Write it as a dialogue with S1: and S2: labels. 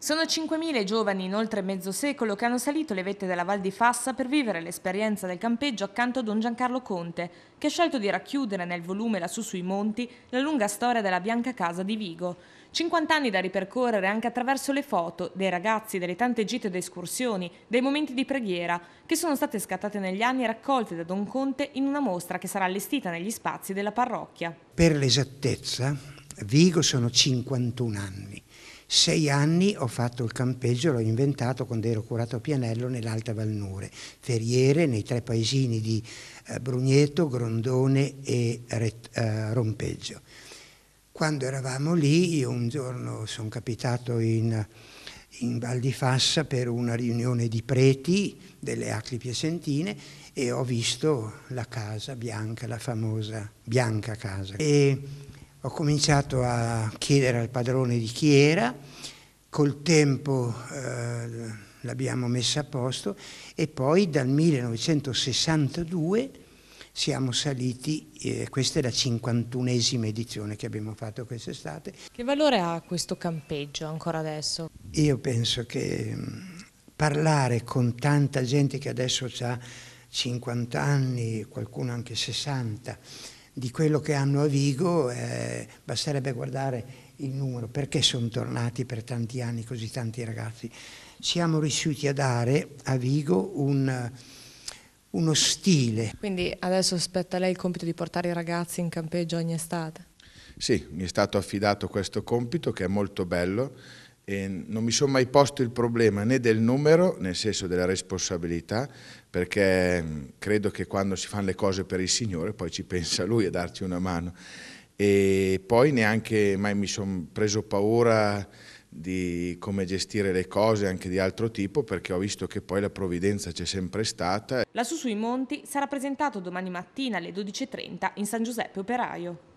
S1: Sono 5.000 giovani in oltre mezzo secolo che hanno salito le vette della Val di Fassa per vivere l'esperienza del campeggio accanto a Don Giancarlo Conte, che ha scelto di racchiudere nel volume Lassù sui monti la lunga storia della Bianca Casa di Vigo. 50 anni da ripercorrere anche attraverso le foto dei ragazzi, delle tante gite ed escursioni, dei momenti di preghiera, che sono state scattate negli anni e raccolte da Don Conte in una mostra che sarà allestita negli spazi della parrocchia.
S2: Per l'esattezza, Vigo sono 51 anni sei anni ho fatto il campeggio, l'ho inventato quando ero curato a Pianello nell'Alta Valnure, Ferriere nei tre paesini di eh, Brugneto, Grondone e eh, Rompeggio. Quando eravamo lì, io un giorno sono capitato in, in Val di Fassa per una riunione di preti delle Acli Piacentine e ho visto la casa bianca, la famosa bianca casa. E ho cominciato a chiedere al padrone di chi era, col tempo eh, l'abbiamo messa a posto e poi dal 1962 siamo saliti, eh, questa è la 51esima edizione che abbiamo fatto quest'estate.
S1: Che valore ha questo campeggio ancora adesso?
S2: Io penso che mm, parlare con tanta gente che adesso ha 50 anni, qualcuno anche 60, di quello che hanno a Vigo, eh, basterebbe guardare il numero, perché sono tornati per tanti anni così tanti ragazzi. Siamo riusciti a dare a Vigo un, uno stile.
S1: Quindi adesso spetta a lei il compito di portare i ragazzi in campeggio ogni estate?
S3: Sì, mi è stato affidato questo compito che è molto bello e non mi sono mai posto il problema né del numero, nel senso della responsabilità, perché mm, credo che quando si fanno le cose per il Signore poi ci pensa Lui a darci una mano. E poi neanche mai mi sono preso paura di come gestire le cose anche di altro tipo perché ho visto che poi la provvidenza c'è sempre stata.
S1: Lassù sui Monti sarà presentato domani mattina alle 12.30 in San Giuseppe Operaio.